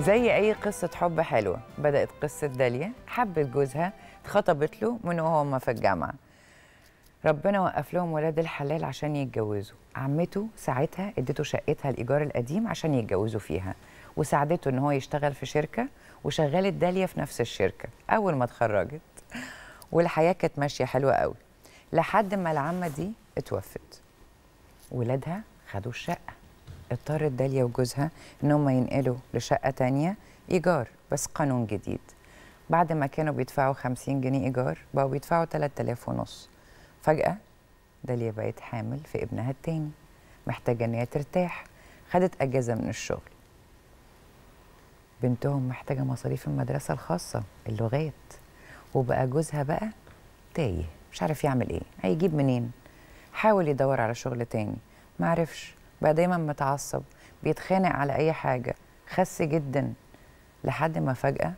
زي أي قصة حب حلوة بدأت قصة داليا حبت جوزها اتخطبت له من وهو في الجامعة ربنا وقف لهم ولاد الحلال عشان يتجوزوا عمته ساعتها ادته شقتها الإيجار القديم عشان يتجوزوا فيها وساعدته إن هو يشتغل في شركة وشغلت داليا في نفس الشركة أول ما اتخرجت والحياة كانت ماشية حلوة قوي لحد ما العمة دي اتوفت ولادها خدوا الشقة اضطرت داليا وجوزها ان هم ينقلوا لشقه تانية ايجار بس قانون جديد بعد ما كانوا بيدفعوا 50 جنيه ايجار بقوا بيدفعوا 3000 ونص فجاه داليا بقت حامل في ابنها التاني محتاجه ان هي ترتاح خدت اجازه من الشغل بنتهم محتاجه مصاريف المدرسه الخاصه اللغات وبقى جوزها بقى تايه مش عارف يعمل ايه هيجيب منين حاول يدور على شغل تاني معرفش بقى دايما متعصب بيتخانق على اي حاجه خس جدا لحد ما فجاه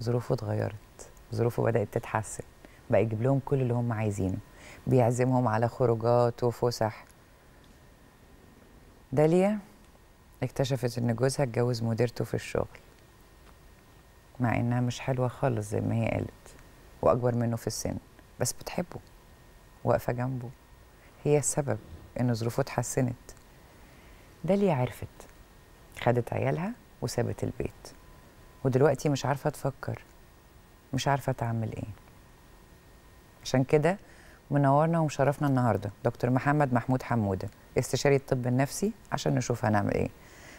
ظروفه اتغيرت ظروفه بدات تتحسن بقى يجيب لهم كل اللي هم عايزينه بيعزمهم على خروجات وفسح داليا اكتشفت ان جوزها اتجوز مديرته في الشغل مع انها مش حلوه خالص زي ما هي قالت واكبر منه في السن بس بتحبه واقفه جنبه هي السبب ان ظروفه اتحسنت داليا عرفت خدت عيالها وسابت البيت ودلوقتي مش عارفة تفكر مش عارفة تعمل ايه عشان كده منورنا ومشرفنا النهاردة دكتور محمد محمود حمودة استشاري الطب النفسي عشان نشوف هنعمل ايه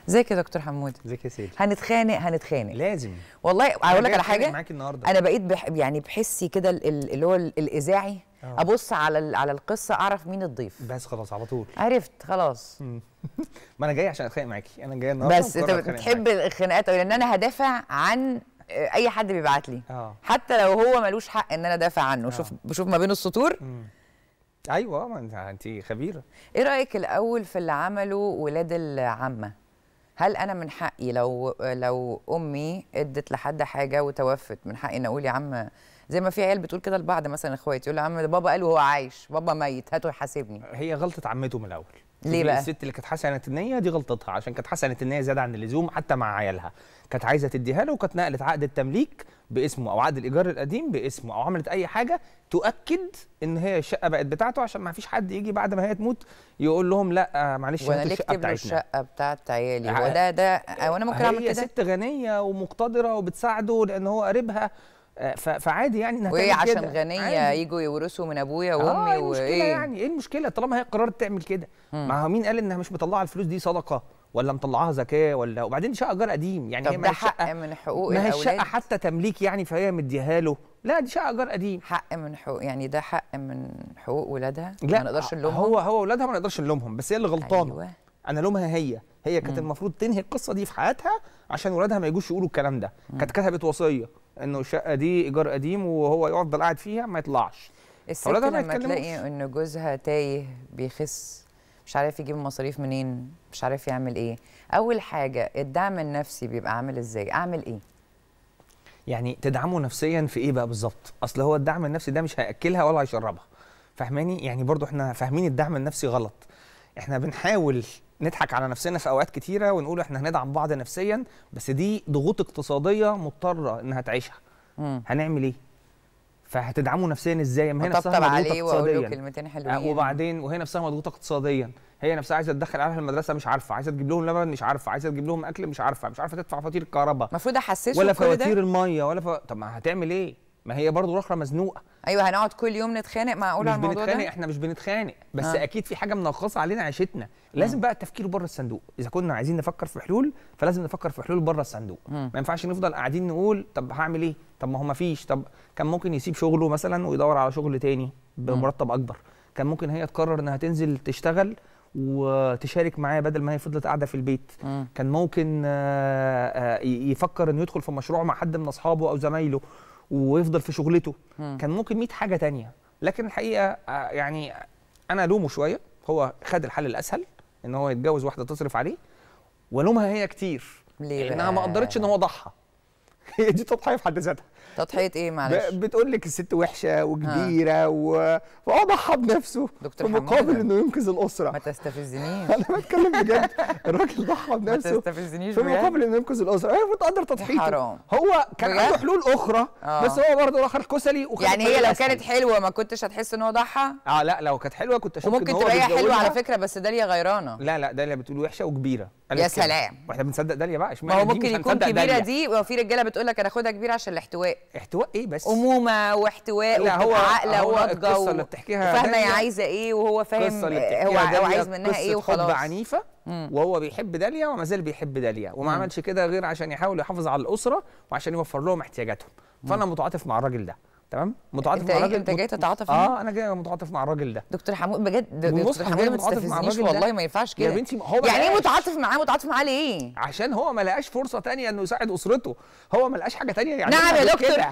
ازيك يا دكتور حمود ازيك يا سيدي هنتخانق هنتخانق لازم والله اقول لك على حاجه انا بقيت بح يعني بحسي كده اللي هو الاذاعي أوه. ابص على على القصه اعرف مين الضيف بس خلاص على طول عرفت خلاص ما انا جاي عشان اتخانق معاكي انا جاي النهارده بس انت بتحب الخناقات لان انا هدافع عن آه، اي حد بيبعت لي أوه. حتى لو هو ملوش حق ان انا دافع عنه آه. شوف بشوف ما بين السطور ايوه ما انت خبيره ايه رايك الاول في اللي عمله ولاد العمه هل انا من حقي لو لو امي ادت لحد حاجه وتوفت من حقي ان اقول يا عم زي ما في عيال بتقول كده لبعض مثلا اخواتي يقول يا عم بابا قال وهو عايش بابا ميت هاته يحاسبني هي غلطه عمته من الاول ليه بقى؟ الست اللي كانت حسنت النيه دي غلطتها عشان كانت حسنت النيه زياده عن اللزوم حتى مع عيالها كانت عايزه تديها له وكانت نقلت عقد التمليك باسمه او عقد الايجار القديم باسمه او عملت اي حاجه تؤكد ان هي الشقه بقت بتاعته عشان ما فيش حد يجي بعد ما هي تموت يقول لهم لا معلش وانا ليه الشقه بتاعتنا الشقه بتاعت عيالي وده ده وانا ممكن اعمل كده هي ست غنيه ومقتدره وبتساعده لان هو قريبها آه، فعادي يعني انها وهي عشان غنيه يجوا يورثوا من ابويا آه، وامي آه وايه المشكله يعني ايه المشكله طالما هي قررت تعمل كده ما هو مين قال انها مش مطلعه الفلوس دي صدقه ولا مطلعاها زكاه ولا وبعدين شقه ايجار قديم يعني طب هي ده حق من حقوق ما هي الشقه حتى تمليك يعني فهي مديها له لا دي شقه ايجار قديم حق من حقوق يعني ده حق من حقوق ولادها لا ما نقدرش آه، نلومهم هو هو ولادها ما نقدرش نلومهم بس هي اللي غلطانه أيوة. انا لومها هي هي كانت المفروض تنهي القصه دي في حياتها عشان ولادها ما يجوش يقولوا الكلام ده كانت كتبت وصيه انه الشقه دي ايجار قديم وهو يفضل قاعد فيها ما يطلعش الست لما تلاقي ان جوزها تايه بيخس مش عارف يجيب مصاريف منين مش عارف يعمل ايه اول حاجه الدعم النفسي بيبقى عامل ازاي اعمل ايه يعني تدعمه نفسيا في ايه بقى بالظبط اصل هو الدعم النفسي ده مش هياكلها ولا هيشربها فاهماني يعني برضو احنا فاهمين الدعم النفسي غلط احنا بنحاول نضحك على نفسنا في اوقات كتيره ونقول احنا هندعم بعض نفسيا بس دي ضغوط اقتصاديه مضطره انها تعيشها مم. هنعمل ايه فهتدعموا نفسيا ازاي ما هي نفسها مضغوطه اقتصاديا كلمتين حلوين آه، وبعدين وهي نفسها مضغوطه اقتصاديا هي نفسها عايزه تدخل اهلها المدرسه مش عارفه عايزه تجيب لهم لبن مش عارفه عايزه تجيب لهم اكل مش عارفه مش عارفه تدفع فواتير الكهرباء المفروض احسسه ولا فواتير الميه ولا ف... طب ما هتعمل ايه ما هي برضه رخره مزنوقه ايوه هنقعد كل يوم نتخانق معقول على الموضوع ده بنتخانق. احنا مش بنتخانق بس آه. اكيد في حاجه منغصه علينا عيشتنا لازم آه. بقى التفكير بره الصندوق اذا كنا عايزين نفكر في حلول فلازم نفكر في حلول بره الصندوق آه. ما ينفعش نفضل قاعدين نقول طب هعمل ايه طب ما هو ما فيش طب كان ممكن يسيب شغله مثلا ويدور على شغل تاني بمرتب اكبر كان ممكن هي تقرر انها تنزل تشتغل وتشارك معاه بدل ما هي فضلت قاعده في البيت م. كان ممكن آه، آه، يفكر انه يدخل في مشروع مع حد من اصحابه او زمايله ويفضل في شغلته م. كان ممكن 100 حاجه تانية لكن الحقيقه آه، يعني انا الومه شويه هو خد الحل الاسهل ان هو يتجوز واحده تصرف عليه والومها هي كتير ليه لانها ما قدرتش ان هو ضحى هي دي تضحيه في حد ذاتها تضحيه ايه معلش بتقول لك الست وحشه وكبيره و... فهو ضحى بنفسه في مقابل انه ينقذ الاسره ما تستفزنيش انا بتكلم بجد الراجل ضحى بنفسه ما تستفزنيش في مقابل انه ينقذ الاسره هي أيوة، بتقدر تضحيته حرام هو كان عنده حلول اخرى آه. بس هو برضه راح كسلي يعني هي لو كانت حلوه ما كنتش هتحس ان هو ضحى اه لا لو كانت حلوه كنت اشك ان هو وممكن تبقى حلوه على فكره بس داليا غيرانه لا لا داليا بتقول وحشه وكبيره يا سلام واحنا بنصدق داليا بقى ما هو ممكن يكون كبيره دي وفي رجاله بتقول لك انا اخدها كبيره عشان الاحتواء احتواء ايه بس امومه واحتواء لا هو عقله ونضجه القصه اللي بتحكيها فاهمه هي عايزه ايه وهو فاهم هو, عايز منها ايه وخلاص حب عنيفه وهو بيحب داليا وما زال بيحب داليا وما عملش كده غير عشان يحاول يحافظ على الاسره وعشان يوفر لهم احتياجاتهم فانا متعاطف مع الراجل ده تمام إيه، متعاطف مع الراجل إيه؟ انت جاي تتعاطف اه انا جاي متعاطف مع الراجل ده دكتور حمود بجد دكتور حمود ما تستفزنيش والله ما ينفعش كده يا بنتي هو يعني ايه متعاطف معاه متعاطف معاه ليه عشان هو ما لقاش فرصه ثانيه انه يساعد اسرته هو ما لقاش حاجه ثانيه يعني نعم يا دكتور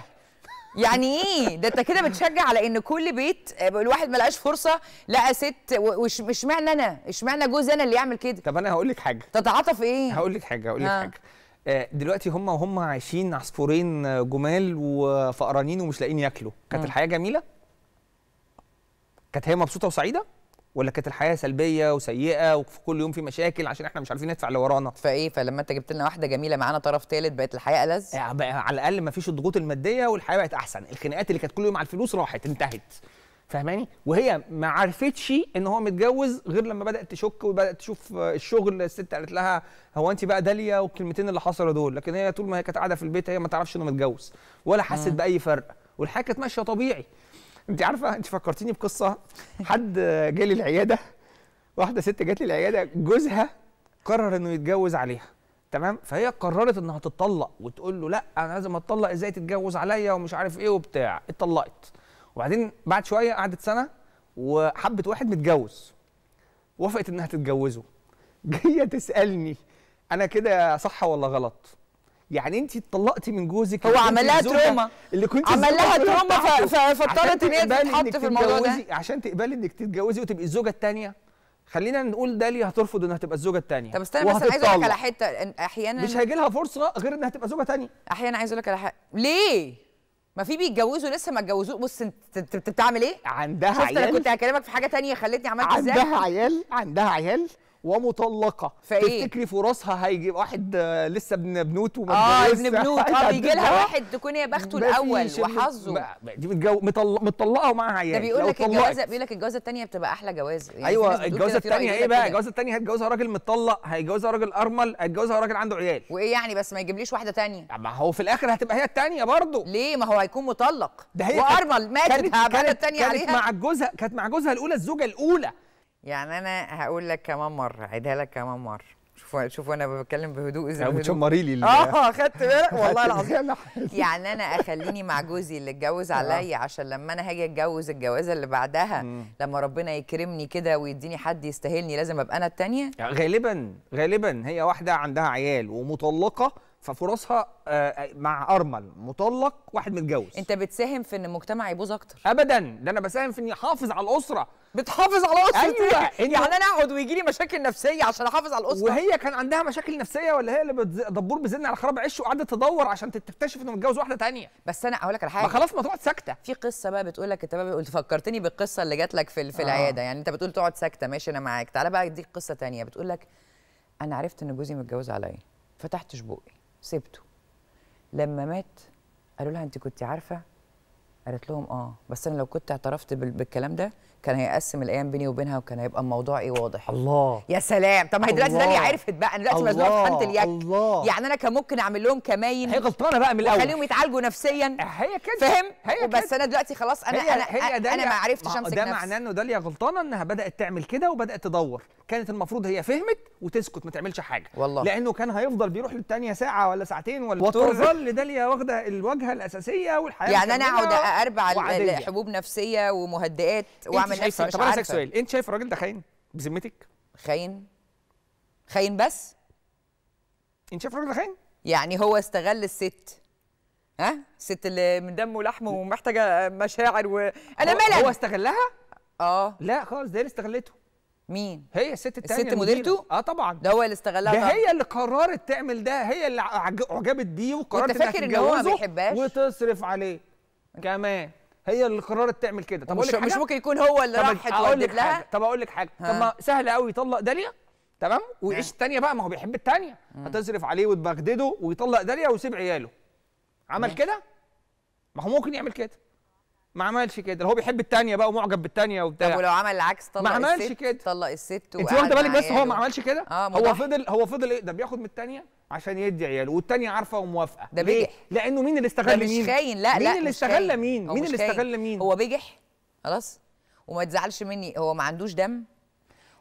يعني ايه ده انت كده بتشجع على ان كل بيت آه، الواحد ما لقاش فرصه لقى ست واشمعنى انا اشمعنى جوزي انا اللي يعمل كده طب انا هقول لك حاجه تتعاطف ايه هقول لك حاجه هقول لك حاجه آه، دلوقتي هم وهم عايشين عصفورين آه، جمال وفقرانين ومش لاقيين ياكلوا كانت الحياه جميله كانت هي مبسوطه وسعيده ولا كانت الحياه سلبيه وسيئه وفي كل يوم في مشاكل عشان احنا مش عارفين ندفع اللي ورانا فايه فلما انت جبت لنا واحده جميله معانا طرف ثالث بقت الحياه ألذ يعني على الاقل ما فيش الضغوط الماديه والحياه بقت احسن الخناقات اللي كانت كل يوم على الفلوس راحت انتهت فاهماني وهي ما عرفتش ان هو متجوز غير لما بدات تشك وبدات تشوف آه، الشغل الست قالت لها هو انت بقى داليا والكلمتين اللي حصلوا دول لكن هي طول ما هي كانت قاعده في البيت هي ما تعرفش انه متجوز ولا حست باي فرق والحاجه كانت ماشيه طبيعي انت عارفه انت فكرتيني بقصه حد جالي العياده واحده ست جات لي العياده جوزها قرر انه يتجوز عليها تمام فهي قررت انها تتطلق وتقول له لا انا لازم اتطلق ازاي تتجوز عليا ومش عارف ايه وبتاع اتطلقت وبعدين بعد شويه قعدت سنه وحبت واحد متجوز وافقت انها تتجوزه جايه تسالني انا كده صح ولا غلط يعني انت اتطلقتي من جوزك هو عمل لها تروما اللي كنت عمل لها تروما فاضطرت ان هي تتحط في الموضوع ده عشان تقبلي انك تتجوزي وتبقي الزوجه الثانيه خلينا نقول ليه هترفض انها تبقى الزوجه الثانيه طب استنى بس عايز اقول لك على حته احيانا مش هيجي لها فرصه غير انها تبقى زوجه ثانيه احيانا عايز اقول لك على حاجه ليه ما في بيتجوزوا لسه ما اتجوزوا بص انت بتعمل ايه عندها عيال انا كنت هكلمك في حاجه تانية خلتني عملت ازاي عندها عيال عندها عيال ومطلقه فايه تفتكري فرصها هيجي واحد آه، لسه ابن بنوته اه ابن بنوت اه بيجي لها واحد تكون هي بخته الاول وحظه دي متجو... مطلقه ومعاها عيال ده بيقول لك الجوازه بيقول لك الجوازه الثانيه بتبقى احلى جواز يعني ايوه الجوازه الثانيه ايه بقى الجوازه الثانيه هيتجوزها راجل مطلق هيتجوزها راجل ارمل هيتجوزها راجل عنده عيال وايه يعني بس ما يجيبليش واحده ثانيه ما هو في الاخر هتبقى هي الثانيه برضه ليه ما هو هيكون مطلق ده هي وارمل ماتت هبقى الثانيه عليها كانت مع جوزها كانت مع جوزها الاولى الزوجه الاولى يعني انا هقول لك كمان مره عيدها لك كمان مره شوفوا شوفوا انا بتكلم بهدوء ازاي بتشمري لي اه خدت بالك والله العظيم يعني انا اخليني مع جوزي اللي اتجوز عليا عشان لما انا هاجي اتجوز الجوازه اللي بعدها لما ربنا يكرمني كده ويديني حد يستاهلني لازم ابقى انا الثانيه غالبا غالبا هي واحده عندها عيال ومطلقه ففرصها آه، آه، مع ارمل مطلق واحد متجوز انت بتساهم في ان المجتمع يبوظ اكتر ابدا ده انا بساهم في اني احافظ على الاسره بتحافظ على الاسره أيوة. يعني انا اقعد ويجي لي مشاكل نفسيه عشان احافظ على الاسره وهي كان عندها مشاكل نفسيه ولا هي اللي دبور بزن على خراب عيش وقعدت تدور عشان تكتشف انه متجوز واحده تانية بس انا اقول لك على حاجه ما خلاص ما تقعد ساكته في قصه بقى بتقول لك انت بقى قلت فكرتني بالقصه اللي جات لك في, في آه. العياده يعني انت بتقول تقعد ساكته ماشي انا معاك تعالى بقى اديك قصه تانية بتقول لك انا عرفت ان جوزي متجوز عليا فتحتش بقي سبته لما مات قالوا لها انت كنت عارفه قالت لهم اه بس انا لو كنت اعترفت بالكلام ده كان هيقسم الايام بيني وبينها وكان هيبقى الموضوع ايه واضح الله يا سلام طب ما هي دلوقتي داليا عرفت بقى انا دلوقتي مزنوقه في خانه اليك الله يعني انا كان ممكن اعمل لهم كماين هي غلطانه بقى من الاول خليهم يتعالجوا نفسيا هي كده فاهم هي بس انا دلوقتي خلاص انا هي انا هي داليا انا ما عرفتش امسك نفسي ده معناه انه داليا غلطانه انها بدات تعمل كده وبدات تدور كانت المفروض هي فهمت وتسكت ما تعملش حاجه والله لانه كان هيفضل بيروح للثانيه ساعه ولا ساعتين ولا تظل داليا واخده الواجهه الاساسيه والحياه يعني انا اقعد اربع حبوب نفسيه ومهدئات واعمل بعمل نفسي طب انا اسالك سؤال انت شايف الراجل ده خاين بذمتك خاين خاين بس انت شايف الراجل ده خاين يعني هو استغل الست ها الست اللي من دم ولحم ومحتاجه مشاعر وانا مالك هو استغلها اه لا خالص ده اللي استغلته مين؟ هي الست التانية الست مديرته؟ اه طبعا ده هو اللي استغلها ده طبعا. هي اللي قررت تعمل ده هي اللي اعجبت بيه وقررت انها تتجوزه فاكر ان هو ما بيحبهاش وتصرف عليه كمان هي اللي قررت تعمل كده طب مش, مش ممكن يكون هو اللي راح اتولد لها طب اقول لك حاجه طب ما سهل قوي يطلق داليا تمام ويعيش الثانيه بقى ما هو بيحب الثانيه هتصرف عليه وتبغدده ويطلق داليا ويسيب عياله عمل كده ما هو ممكن يعمل كده ما عملش كده هو بيحب الثانيه بقى ومعجب بالثانيه وبتاع طب ولو عمل العكس طلق ما عملش الست كده طلق الست انت واخده بالك بس هو ما عملش كده آه هو فضل هو فضل ايه ده بياخد من الثانيه عشان يدي عياله والتانية عارفه وموافقه ده بجح لانه مين اللي استغل مين مش خاين لا مين لا اللي استغل مين مين اللي استغل مين هو بجح خلاص وما تزعلش مني هو ما عندوش دم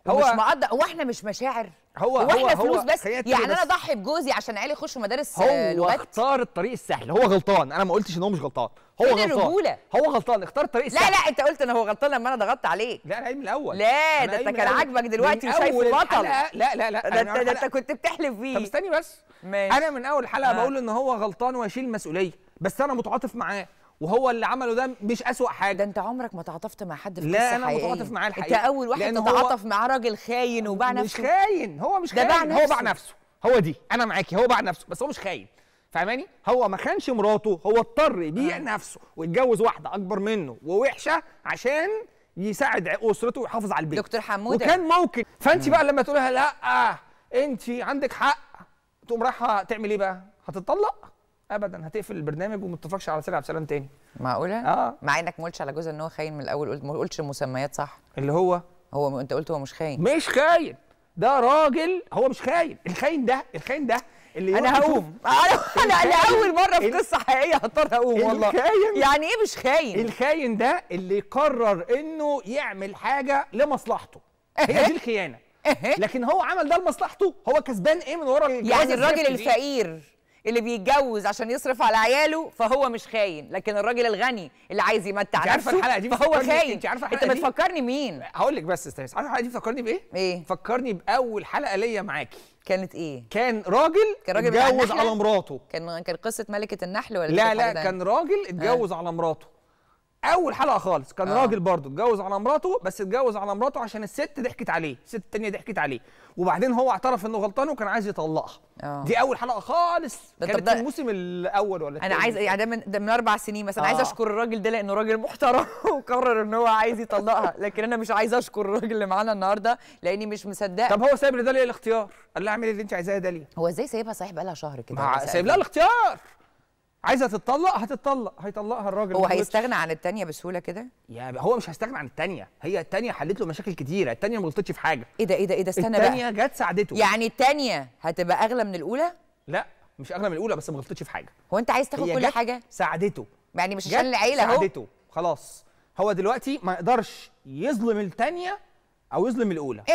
هو مش مقدر هو احنا مش مشاعر هو هو هو فلوس بس يعني انا اضحي بجوزي عشان عيالي يخشوا مدارس هو لغات. اختار الطريق السهل هو غلطان انا ما قلتش ان هو مش غلطان هو غلطان الرجولة. هو غلطان اختار الطريق السهل لا لا انت قلت ان هو غلطان لما انا ضغطت عليه لا انا من الاول لا ده انت كان عاجبك دلوقتي وشايفه بطل لا لا لا ده انت, انت كنت بتحلف بيه طب استني بس ماشي. انا من اول حلقه آه. بقول ان هو غلطان وهشيل المسؤوليه بس انا متعاطف معاه وهو اللي عمله ده مش اسوأ حاجه ده انت عمرك ما تعاطفت مع حد في لا انا متعاطف معاه الحقيقه انت اول واحد تتعاطف معاه راجل خاين وباع نفسه مش خاين هو مش خاين هو باع نفسه هو دي انا معاكي هو باع نفسه بس هو مش خاين فاهماني هو ما خانش مراته هو اضطر يبيع آه. نفسه ويتجوز واحده اكبر منه ووحشه عشان يساعد اسرته ويحافظ على البيت دكتور حموده وكان ممكن فانت بقى لما تقولها لا انت عندك حق تقوم رايحه تعمل ايه بقى هتطلق ابدا هتقفل البرنامج وما تتفرجش على سيري عبد السلام تاني معقوله اه مع انك ما قلتش على جوزها ان هو خاين من الاول قلت ما قلتش المسميات صح اللي هو هو م... انت قلت هو مش خاين مش خاين ده راجل هو مش خاين الخاين ده الخاين ده اللي انا هقوم انا انا اول مره في قصه حقيقيه هضطر اقوم والله يعني ايه مش خاين الخاين ده اللي قرر انه يعمل حاجه لمصلحته هي دي الخيانه لكن هو عمل ده لمصلحته هو كسبان ايه من ورا يعني الراجل الفقير اللي بيتجوز عشان يصرف على عياله فهو مش خاين لكن الراجل الغني اللي عايز يمتع انت عارفه الحلقه دي فهو خاين انت عارفه الحلقه انت بتفكرني مين هقول لك بس استاذ عارفه الحلقه دي بتفكرني بايه ايه فكرني باول حلقه ليا معاكي كانت ايه كان راجل كان راجل اتجوز على مراته كان كان قصه ملكه النحل ولا لا لا كان راجل آه. اتجوز على مراته اول حلقه خالص كان آه. راجل برضه اتجوز على مراته بس اتجوز على مراته عشان الست ضحكت عليه الست التانيه ضحكت عليه وبعدين هو اعترف انه غلطان وكان عايز يطلقها آه. دي اول حلقه خالص كانت الموسم الاول ولا التاني. انا عايز يعني ده من ده من اربع سنين مثلا آه. عايز اشكر الراجل ده لانه راجل محترم وقرر ان هو عايز يطلقها لكن انا مش عايز اشكر الراجل اللي معانا النهارده لاني مش مصدق طب هو سايب لداليا الاختيار قال لها اعملي اللي انت عايزاه يا داليا هو ازاي سايبها صحيح بقى لها شهر كده سايب يعني لها الاختيار عايزه تتطلق هتتطلق هيطلقها الراجل هو هيستغنى عن الثانيه بسهوله كده يا هو مش هيستغنى عن الثانيه هي الثانيه حلت له مشاكل كتيره الثانيه ما غلطتش في حاجه ايه ده ايه ده ايه ده استنى التانية بقى الثانيه جت ساعدته يعني الثانيه هتبقى اغلى من الاولى لا مش اغلى من الاولى بس ما غلطتش في حاجه هو انت عايز تاخد كل حاجه ساعدته يعني مش عشان العيله اهو ساعدته خلاص هو دلوقتي ما يقدرش يظلم الثانيه او يظلم الاولى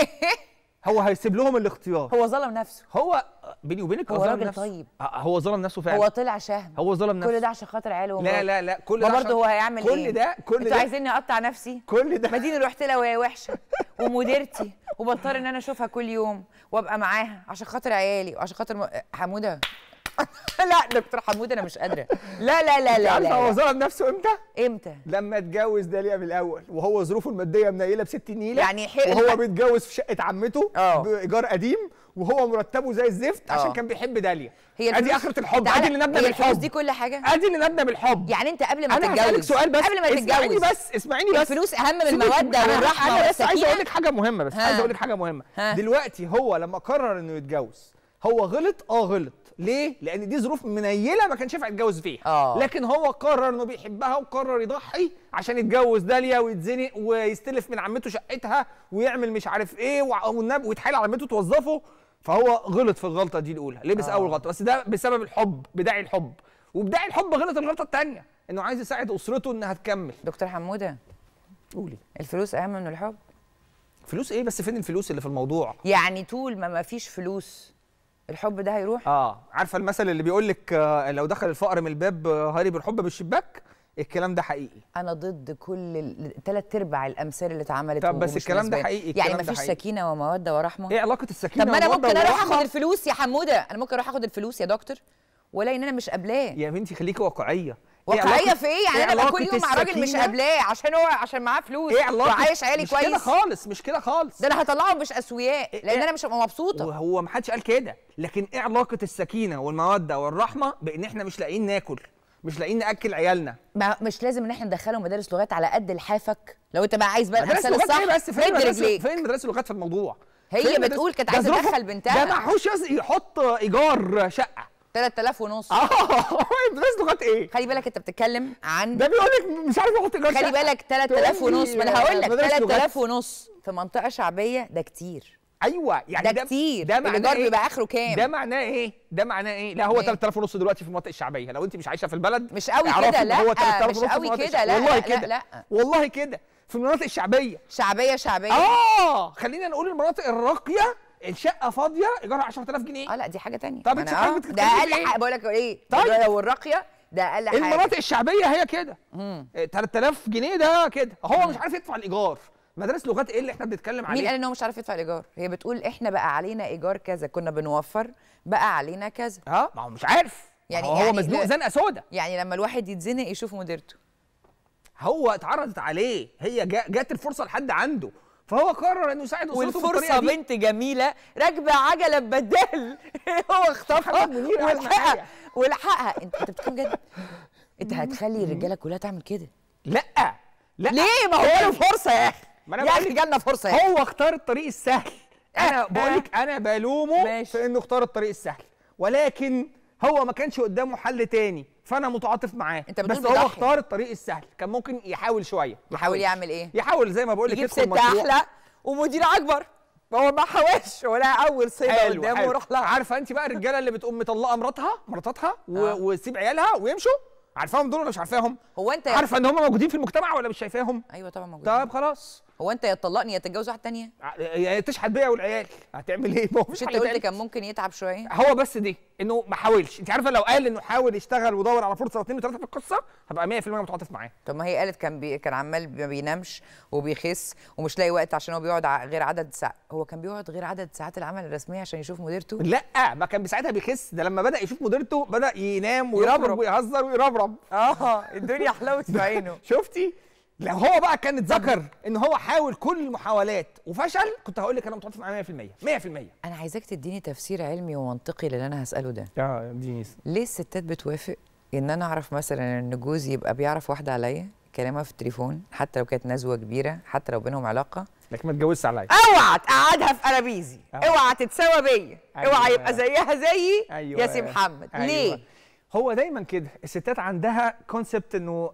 هو هيسيب لهم الاختيار هو ظلم نفسه هو آه، بيني وبينك هو ظلم نفسه طيب آه، آه، هو ظلم نفسه فعلا هو طلع شهم هو ظلم نفسه كل ده عشان خاطر عياله لا لا لا كل ده برضه هو هيعمل كل ايه؟ ده كل انتوا ده عايزيني اقطع نفسي كل ده مدينه رحت لها وهي وحشه ومديرتي وبضطر ان انا اشوفها كل يوم وابقى معاها عشان خاطر عيالي وعشان خاطر حموده لا دكتور حمود انا مش قادره لا لا لا لا لا هو ظلم نفسه امتى؟ امتى؟ لما اتجوز داليا من الاول وهو ظروفه الماديه منيله بست نيله يعني وهو بيتجوز في شقه عمته آه. بايجار قديم وهو مرتبه زي الزفت أوه. عشان آه. كان بيحب داليا هي ادي اخره الحب ادي اللي نبنى بالحب دي كل حاجه ادي اللي نبنى بالحب يعني انت قبل ما تتجوز انا سؤال بس قبل ما تتجوز اسمعيني بس اسمعيني بس الفلوس اهم من الموده والراحه انا بس عايز اقول لك حاجه مهمه بس عايز اقول لك حاجه مهمه دلوقتي هو لما قرر انه يتجوز هو غلط اه غلط ليه لان دي ظروف منيله ما كانش ينفع يتجوز فيها أوه. لكن هو قرر انه بيحبها وقرر يضحي عشان يتجوز داليا ويتزنق ويستلف من عمته شقتها ويعمل مش عارف ايه والنبي ويتحايل على عمته توظفه فهو غلط في الغلطه دي الاولى لبس آه. اول غلطه بس ده بسبب الحب بداعي الحب وبداعي الحب غلط الغلطه الثانيه انه عايز يساعد اسرته انها تكمل دكتور حموده قولي الفلوس اهم من الحب فلوس ايه بس فين الفلوس اللي في الموضوع يعني طول ما ما فيش فلوس الحب ده هيروح اه عارفه المثل اللي بيقول لك آه، لو دخل الفقر من الباب آه، هاري بالحب بالشباك الكلام ده حقيقي انا ضد كل ثلاث ارباع الامثال اللي اتعملت طب بس الكلام ده حقيقي يعني الكلام يعني مفيش سكينه وموده ورحمه ايه علاقه السكينه طب ما انا ممكن اروح اخد الفلوس يا حموده انا ممكن اروح اخد الفلوس يا دكتور ولا ان انا مش قابلاه يا بنتي خليكي واقعيه إيه واقعيه في ايه يعني إيه انا كل يوم مع راجل مش قابلاه عشان هو عشان معاه فلوس إيه وعايش عيالي كويس مش كده خالص مش كده خالص ده انا هطلعه مش اسوياء إيه- لان إيه انا مش هبقى مبسوطه وهو ما حدش قال كده لكن ايه علاقه السكينه والموده والرحمه بان احنا مش لاقيين ناكل مش لاقيين ناكل عيالنا ما مش لازم ان احنا ندخلهم مدارس لغات على قد لحافك لو انت بقى عايز بقى مدارس لغات ايه بس فين مدارس فين مدارس اللغات في الموضوع هي بتقول كانت عايزه تدخل بنتها ده معهوش يحط ايجار شقه 3000 ونص اه بس لغات ايه خلي بالك انت بتتكلم عن ده بيقول لك مش عارف ايه خلي بالك 3000 ونص ما انا هقول لك 3000 ونص في منطقه شعبيه ده كتير ايوه يعني ده, ده كتير ده معناه ايه؟ بيبقى اخره كام ده معناه ايه ده معناه ايه لا هو 3000 ونص دلوقتي في المناطق الشعبيه لو انت مش عايشه في البلد مش قوي كده لا هو 3000 ونص قوي كده لا والله كده والله كده في المناطق الشعبيه شعبيه شعبيه اه خلينا نقول المناطق الراقيه الشقه فاضيه ايجارها 10000 جنيه اه لا دي حاجه ثانيه طب انت حضرتك آه، ده اقل حاجه بقول لك ايه طيب لو الراقيه ده اقل حاجه المناطق الشعبيه هي كده 3000 جنيه ده كده هو مش عارف يدفع الايجار مدارس لغات ايه اللي احنا بنتكلم عليه مين قال ان هو مش عارف يدفع الايجار هي بتقول احنا بقى علينا ايجار كذا كنا بنوفر بقى علينا كذا اه ما هو مش عارف يعني هو, يعني مزنوق زنقه سودا يعني لما الواحد يتزنق يشوف مديرته هو اتعرضت عليه هي جات الفرصه لحد عنده فهو قرر انه يساعد اسرته والفرصه بنت جميله راكبه عجله ببدال هو اختارها ولحقها ولحقها انت انت بتتكلم جد انت هتخلي الرجاله كلها تعمل كده لا لا ليه ما هو له فرصه يا اخي ما انا جالنا فرصه يا اخي هو اختار الطريق السهل انا بقول لك انا بلومه ماشي. في انه اختار الطريق السهل ولكن هو ما كانش قدامه حل تاني فانا متعاطف معاه انت بس هو اختار الطريق السهل كان ممكن يحاول شويه يحاول يعمل ايه يحاول زي ما بقول لك يدخل مشروع احلى ومدير اكبر هو ما حاولش ولا اول صيده قدامه وراح لها عارفه انت بقى الرجاله اللي بتقوم مطلقه مراتها مراتها آه. وتسيب عيالها ويمشوا عارفاهم دول ولا مش عارفاهم هو انت عارفه ان هم موجودين في المجتمع ولا مش شايفاهم ايوه طبعا موجودين طب خلاص هو انت يا تطلقني يا تتجوز واحده ثانيه يا تشحت بيا والعيال هتعمل ايه ما هو مش انت قلت كان ممكن يتعب شويه هو بس دي انه ما حاولش انت عارفه لو قال انه حاول يشتغل ودور على فرصه واثنين وثلاثه في القصه هبقى 100% متعاطف معاه طب ما هي قالت كان بي... كان عمال ما بينامش وبيخس ومش لاقي وقت عشان هو بيقعد غير عدد ساعات هو كان بيقعد غير عدد ساعات العمل الرسميه عشان يشوف مديرته لا ما كان ساعتها بيخس ده لما بدا يشوف مديرته بدا ينام ويربرب ويهزر ويربرب اه الدنيا حلاوه في عينه شفتي لو هو بقى كان اتذكر ان هو حاول كل المحاولات وفشل كنت هقول لك انا متوافق معاه 100% 100% انا عايزاك تديني تفسير علمي ومنطقي للي انا هساله ده اه اديني ليه الستات بتوافق ان انا اعرف مثلا ان جوزي يبقى بيعرف واحده عليا كلامها في التليفون حتى لو كانت نزوه كبيره حتى لو بينهم علاقه لكن ما تجوزش عليا اوعى تقعدها في قرابيزي آه. اوعى تتساوى بيا أيوة. اوعى يبقى زيها زيي أيوة. يا سي محمد أيوة. ليه هو دايما كده الستات عندها كونسبت انه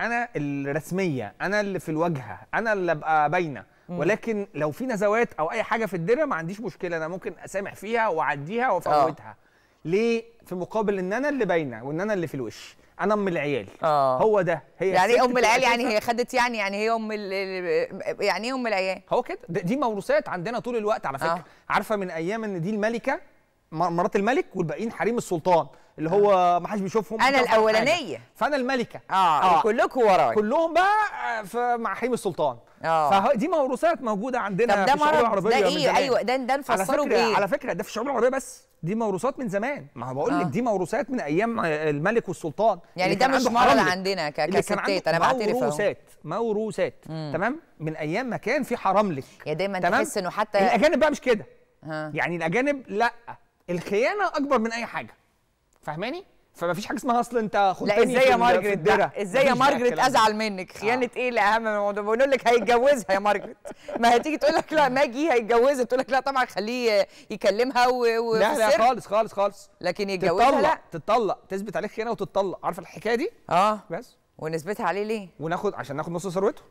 انا الرسميه انا اللي في الواجهه انا اللي ابقى باينه ولكن لو في نزوات او اي حاجه في الدنيا ما عنديش مشكله انا ممكن اسامح فيها واعديها وافوتها آه. ليه في مقابل ان انا اللي باينه وان انا اللي في الوش انا ام العيال أوه. هو ده هي يعني إيه ام العيال يعني هي خدت يعني يعني هي ام يعني ايه ام العيال هو كده دي موروثات عندنا طول الوقت على فكره أوه. عارفه من ايام ان دي الملكه مرات الملك والباقيين حريم السلطان اللي هو ما حدش بيشوفهم انا الاولانيه فانا الملكه اه, آه. كلكم ورايا كلهم بقى مع حيم السلطان اه فدي موروثات موجوده عندنا طب ده في الشعوب العربيه ده ايه ايوه ده ده نفسره بايه على فكره ده في الشعوب العربيه بس دي موروثات من زمان ما هو بقول لك آه. دي موروثات من ايام الملك والسلطان يعني ده مش مرض عندنا كستات انا بعترف موروثات موروثات تمام من ايام ما كان في حراملك يا دايما تحس انه حتى الاجانب بقى مش كده آه. يعني الاجانب لا الخيانه اكبر من اي حاجه فاهماني فمفيش حاجه اسمها اصل انت لا ازاي يا مارجريت ده ازاي يا مارجريت ازعل منك خيانه آه. ايه اللي اهم من الموضوع بقول لك هيتجوزها يا مارجريت ما هتيجي تقول لك لا ماجي هيتجوزها تقول لك لا طبعا خليه يكلمها و... و... لا لا خالص خالص خالص لكن يتجوزها تتطلق لا تتطلق تثبت عليك خيانه وتتطلق عارف الحكايه دي اه بس ونثبتها عليه ليه وناخد عشان ناخد نص ثروته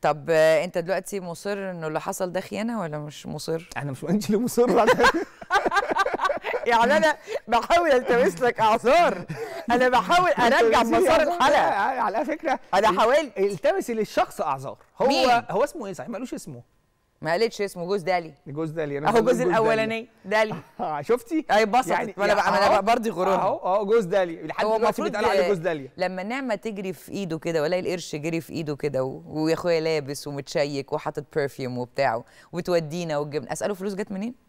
طب انت دلوقتي مصر انه اللي حصل ده خيانه ولا مش مصر انا مش انت اللي مصر يعني انا بحاول التمس لك اعذار انا بحاول ارجع مسار الحلقه على فكره انا حاولت التمس للشخص اعذار هو مين؟ هو اسمه ايه صحيح مالوش اسمه ما قالتش اسمه جوز دالي جوز دالي انا اهو جوز الاولاني دالي آه شفتي اي بصت يعني ما انا يعني برضي غرور اهو اهو جوز دالي لحد دلوقتي بيتقال عليه جوز دالي لما النعمه تجري في ايده كده والاقي القرش جري في ايده كده ويا اخويا لابس ومتشيك وحاطط برفيوم وبتاعه وتودينا وتجيبنا اساله فلوس جت منين؟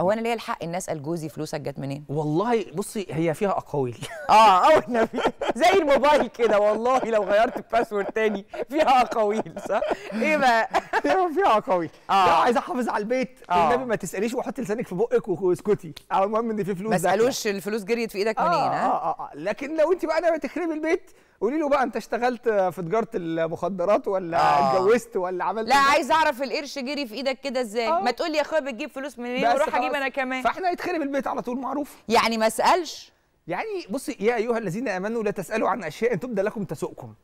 هو انا ليا الحق الناس اسال جوزي فلوسك جت منين والله بصي هي فيها اقاويل اه او النبي زي الموبايل كده والله لو غيرت الباسورد تاني فيها اقاويل صح ايه بقى فيها اقاويل اه عايز احافظ على البيت آه. النبي ما تساليش وحط لسانك في بقك واسكتي المهم ان في فلوس ما تسالوش الفلوس جريت في ايدك منين آه, آه, آه, اه لكن لو انت بقى انا تخربي البيت قولي له بقى انت اشتغلت في تجاره المخدرات ولا آه. اتجوزت ولا عملت لا إيه؟ عايز اعرف القرش جري في ايدك كده ازاي آه. ما تقول لي يا اخويا بتجيب فلوس منين واروح اجيب انا كمان فاحنا يتخرب البيت على طول معروف يعني ما اسالش يعني بصي يا ايها الذين امنوا لا تسالوا عن اشياء تبدى لكم تسؤكم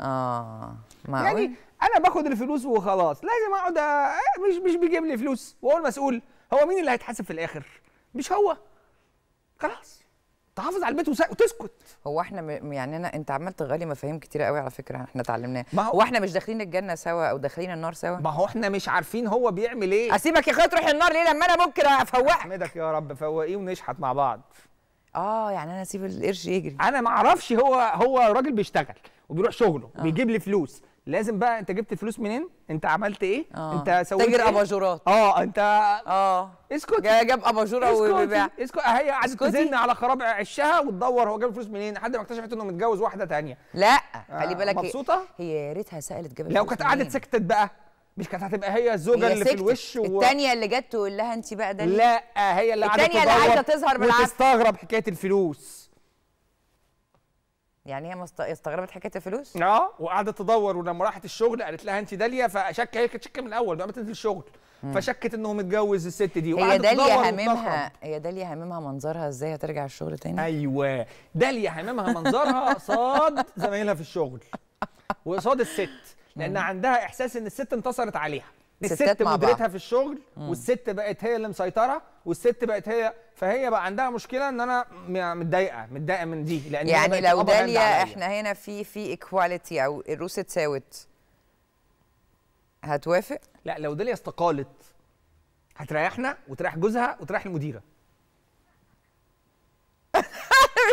اه معقول يعني انا باخد الفلوس وخلاص لازم اقعد آه، مش مش بيجيب لي فلوس وهو المسؤول هو مين اللي هيتحاسب في الاخر مش هو خلاص تحافظ على البيت وتسكت هو احنا م... يعني انا انت عمال تغالي مفاهيم كتير قوي على فكره احنا اتعلمناها هو... هو احنا مش داخلين الجنه سوا او داخلين النار سوا ما هو احنا مش عارفين هو بيعمل ايه اسيبك يا اخويا تروح النار ليه لما انا ممكن افوقك احمدك يا رب فوقيه ونشحت مع بعض اه يعني انا اسيب القرش يجري انا ما اعرفش هو هو راجل بيشتغل وبيروح شغله آه. وبيجيب لي فلوس لازم بقى انت جبت الفلوس منين انت عملت ايه آه. انت سويت تاجر ايه؟ اباجورات اه انت اه اسكت جاب اباجوره وبيبيع اسكت اهي آه، قعدت تزن على خراب عشها وتدور هو جاب الفلوس منين لحد ما اكتشفت انه متجوز واحده ثانيه لا آه، خلي بالك مبسوطه هي يا ريتها سالت جاب لو كانت قعدت سكتت بقى مش كانت هتبقى هي الزوجه هي اللي سكتت. في الوش و... التانيه اللي جت تقول لها انت بقى ده لا هي اللي قعدت التانيه اللي عايزه تظهر بالعكس وتستغرب حكايه الفلوس يعني هي استغربت حكايه الفلوس؟ اه وقعدت تدور ولما راحت الشغل قالت لها انت داليا فشك هي كانت شك من الاول بقى ما تنزل الشغل فشكت انه متجوز الست دي وقعدت هي داليا هاممها هي داليا هاممها منظرها ازاي هترجع الشغل تاني ايوه داليا هاممها منظرها صاد زمايلها في الشغل وقصاد الست لان عندها احساس ان الست انتصرت عليها الست مديرتها في الشغل مم. والست بقت هي اللي مسيطره والست بقت هي فهي بقى عندها مشكله ان انا متضايقه متضايقه من دي لان يعني لو داليا احنا هنا في في ايكواليتي او الروس اتساوت هتوافق؟ لا لو داليا استقالت هتريحنا وتريح جوزها وتريح المديره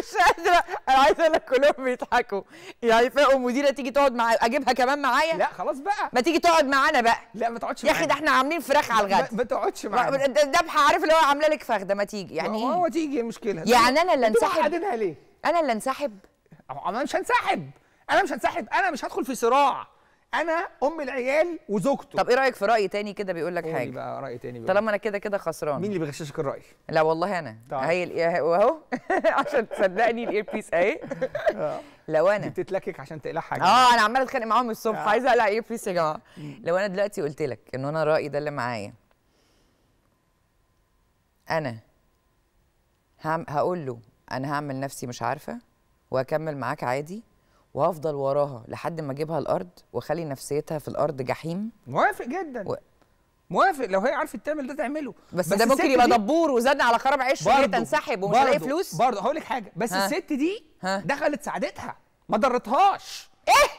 مش قادره انا عايزه اقول لك كلهم بيضحكوا يعني فاقوا مديره تيجي تقعد مع اجيبها كمان معايا لا خلاص بقى ما تيجي تقعد معانا بقى لا ما تقعدش معانا يا اخي ده احنا عاملين فراخ على الغدا ما تقعدش معانا دبحه عارف اللي هو عامله لك فخده ما تيجي يعني ايه هو تيجي إيه مشكله يعني انا اللي انسحب ليه انا اللي انسحب انا مش هنسحب انا مش هنسحب انا مش هدخل في صراع انا ام العيال وزوجته طب ايه رايك في راي تاني كده بيقول لك حاجه بقى راي تاني بقى. طالما انا كده كده خسران مين اللي بيغششك الراي لا والله انا طيب. هي اهو عشان تصدقني الاير بيس اهي آه. لو انا بتتلكك عشان تقلع حاجه اه انا عماله اتخانق معاهم الصبح عايز آه. عايزه اقلع اير بيس يا جماعه لو انا دلوقتي قلت لك ان انا رايي ده اللي معايا انا هقول له انا هعمل نفسي مش عارفه واكمل معاك عادي وهفضل وراها لحد ما اجيبها الارض واخلي نفسيتها في الارض جحيم موافق جدا و... موافق لو هي عارفه تعمل ده تعمله بس, بس ده ممكن يبقى دبور وزاد على خراب عيش وهي تنسحب ومش لاقي فلوس برضه هقول لك حاجه بس ها. الست دي ها. دخلت سعادتها ما ضرتهاش ايه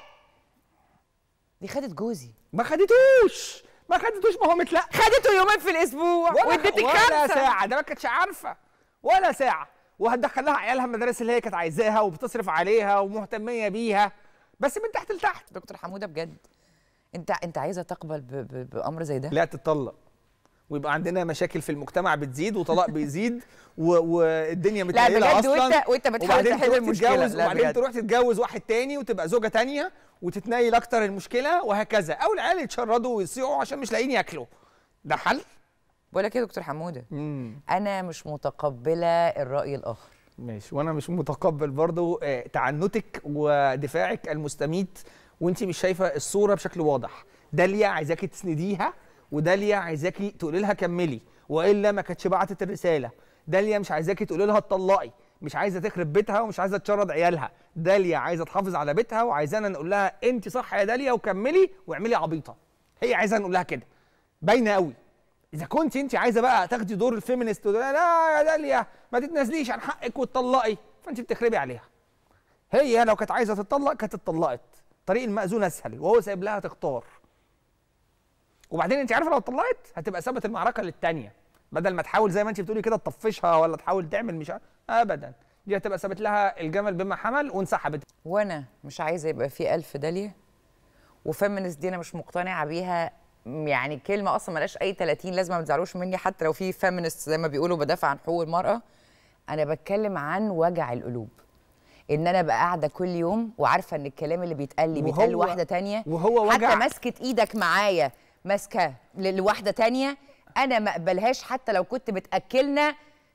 دي خدت جوزي ما خدتوش ما خدتوش ما هو متلا خدته يومين في الاسبوع واديتك خمسه ولا ساعه ده ما كانتش عارفه ولا ساعه وهتدخل لها عيالها المدارس اللي هي كانت عايزاها وبتصرف عليها ومهتميه بيها بس من تحت لتحت دكتور حموده بجد انت انت عايزه تقبل ب... ب... بامر زي ده لا تتطلق ويبقى عندنا مشاكل في المجتمع بتزيد وطلاق بيزيد والدنيا متقلقه اصلا لا بجد وانت وانت بتحاول تحل المشكله وبعدين تروح تتجوز واحد تاني وتبقى زوجه تانيه وتتنيل اكتر المشكله وهكذا او العيال يتشردوا ويصيعوا عشان مش لاقيين ياكلوا ده حل بقول لك إيه يا دكتور حموده مم. انا مش متقبله الراي الاخر ماشي وانا مش متقبل برضو آه، تعنتك ودفاعك المستميت وانت مش شايفه الصوره بشكل واضح داليا عايزاكي تسنديها وداليا عايزاكي تقولي لها كملي والا ما كانتش بعتت الرساله داليا مش عايزاكي تقولي لها اتطلقي مش عايزه تخرب بيتها ومش عايزه تشرد عيالها داليا عايزه تحافظ على بيتها وعايزانا نقول لها انت صح يا داليا وكملي واعملي عبيطه هي عايزه نقول لها كده باينه قوي اذا كنت انت عايزه بقى تاخدي دور الفيمينست لا يا داليا ما تتنازليش عن حقك وتطلقي فانت بتخربي عليها هي لو كانت عايزه تتطلق كانت اتطلقت طريق المأذون اسهل وهو سايب لها تختار وبعدين انت عارفه لو اتطلقت هتبقى سابت المعركه للثانيه بدل ما تحاول زي ما انت بتقولي كده تطفشها ولا تحاول تعمل مش عارف ابدا دي هتبقى سابت لها الجمل بما حمل وانسحبت وانا مش عايزه يبقى في ألف داليه وفيمينست دي انا مش مقتنعه بيها يعني كلمه اصلا ملاش اي 30 لازمه ما تزعلوش مني حتى لو في فيمينست زي ما بيقولوا بدافع عن حقوق المراه انا بتكلم عن وجع القلوب ان انا بقى قاعده كل يوم وعارفه ان الكلام اللي بيتقال لي بيتقال لواحده تانية وهو وجع حتى ماسكه ايدك معايا ماسكه لواحده تانية انا ما اقبلهاش حتى لو كنت بتاكلنا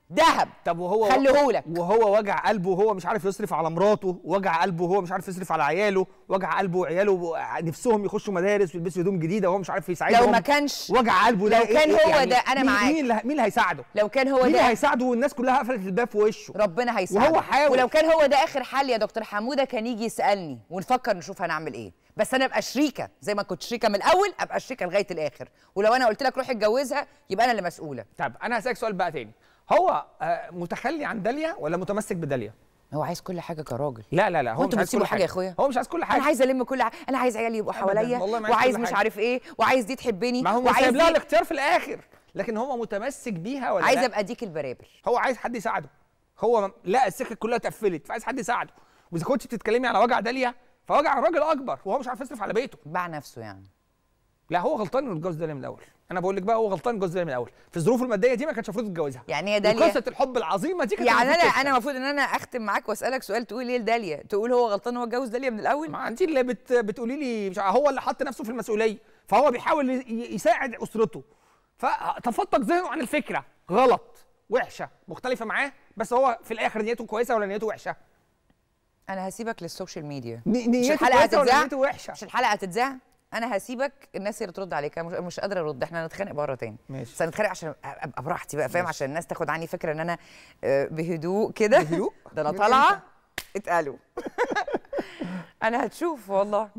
دهب طب وهو خليهولك وهو وجع قلبه وهو مش عارف يصرف على مراته وجع قلبه وهو مش عارف يصرف على عياله وجع قلبه وعياله نفسهم يخشوا مدارس ويلبسوا هدوم جديده وهو مش عارف يساعدهم لو ما كانش وجع قلبه ده لو إيه؟ كان إيه هو يعني ده انا معاك مين اللي مين اللي هيساعده لو كان هو مين ده مين اللي هيساعده والناس كلها قفلت الباب في وشه ربنا هيساعده وهو حاول ولو كان هو ده اخر حل يا دكتور حموده كان يجي يسالني ونفكر نشوف هنعمل ايه بس انا ابقى شريكه زي ما كنت شريكه من الاول ابقى شريكه لغايه الاخر ولو انا قلت لك روح اتجوزها يبقى انا اللي مسؤوله طب انا هسالك سؤال بقى تاني هو آه، متخلي عن داليا ولا متمسك بداليا هو عايز كل حاجه كراجل لا لا لا هو مش عايز كل حاجه يا اخويا هو مش عايز كل حاجه انا عايز الم كل حاجه انا عايز عيالي يبقوا حواليا وعايز مش عارف ايه وعايز دي تحبني ما هو وعايز لها الاختيار في الاخر لكن هو متمسك بيها ولا عايز ابقى ديك البرابر هو عايز حد يساعده هو لا السكه كلها اتقفلت فعايز حد يساعده واذا كنت بتتكلمي على وجع داليا فوجع الراجل اكبر وهو مش عارف يصرف على بيته باع نفسه يعني لا هو غلطان انه الجوز ده من الاول انا بقول لك بقى هو غلطان الجوز من الاول في الظروف الماديه دي ما كانش المفروض يتجوزها يعني هي داليا قصه الحب العظيمه دي كانت يعني انا انا المفروض ان انا اختم معاك واسالك سؤال تقول ايه داليا تقول هو غلطان هو اتجوز داليا من الاول ما انت اللي بت بتقولي لي مش هو اللي حط نفسه في المسؤوليه فهو بيحاول يساعد اسرته فتفتق ذهنه عن الفكره غلط وحشه مختلفه معاه بس هو في الاخر نيته كويسه ولا نيته وحشه انا هسيبك للسوشيال ميديا نيته مش الحلقه وحشه مش الحلقه هتتذاع انا هسيبك الناس هي اللي ترد عليك انا مش قادره ارد احنا هنتخانق بره تاني ماشي بس هنتخانق عشان ابقى براحتي بقى فاهم عشان الناس تاخد عني فكره ان انا آه، بهدوء كده بهدوء ده انا طالعه اتقالوا انا هتشوف والله